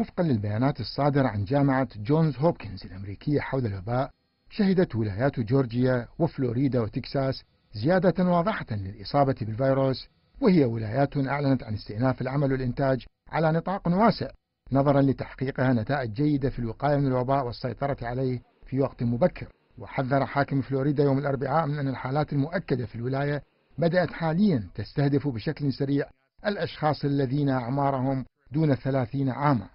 وفقا للبيانات الصادرة عن جامعة جونز هوبكنز الأمريكية حول الوباء شهدت ولايات جورجيا وفلوريدا وتكساس زيادة واضحة للإصابة بالفيروس وهي ولايات أعلنت عن استئناف العمل والإنتاج على نطاق واسع نظرا لتحقيقها نتائج جيدة في الوقاية من الوباء والسيطرة عليه في وقت مبكر وحذر حاكم فلوريدا يوم الأربعاء من أن الحالات المؤكدة في الولاية بدأت حاليا تستهدف بشكل سريع الأشخاص الذين أعمارهم دون ثلاثين عاما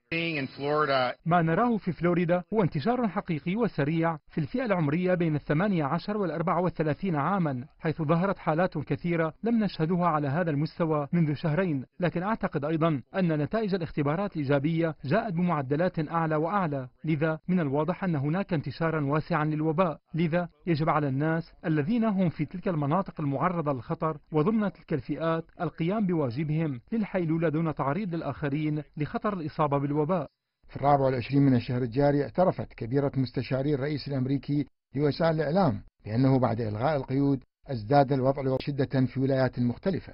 ما نراه في فلوريدا هو انتشار حقيقي وسريع في الفئة العمرية بين الثمانية عشر والأربعة والثلاثين عاما حيث ظهرت حالات كثيرة لم نشهدها على هذا المستوى منذ شهرين لكن أعتقد أيضا أن نتائج الاختبارات الإيجابية جاءت بمعدلات أعلى وأعلى لذا من الواضح أن هناك انتشارا واسعا للوباء لذا يجب على الناس الذين هم في تلك المناطق المعرضة للخطر وضمن تلك الفئات القيام بواجبهم للحيلولة دون تعريض الآخرين لخطر الإصابة بالوباء الوباء في الرابع والعشرين من الشهر الجاري اعترفت كبيرة مستشاري الرئيس الأمريكي لوسائل الإعلام بأنه بعد إلغاء القيود ازداد الوضع شدة في ولايات مختلفة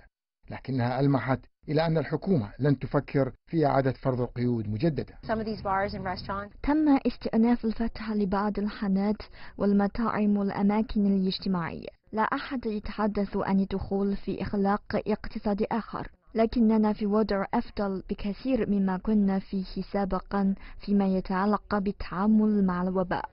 لكنها ألمحت إلى أن الحكومة لن تفكر في إعادة فرض القيود مجددا تم استئناف الفتح لبعض الحانات والمطاعم والأماكن الاجتماعية لا أحد يتحدث عن دخول في إخلاق اقتصادي آخر لكننا في وضع أفضل بكثير مما كنا فيه سابقا فيما يتعلق بالتعامل مع الوباء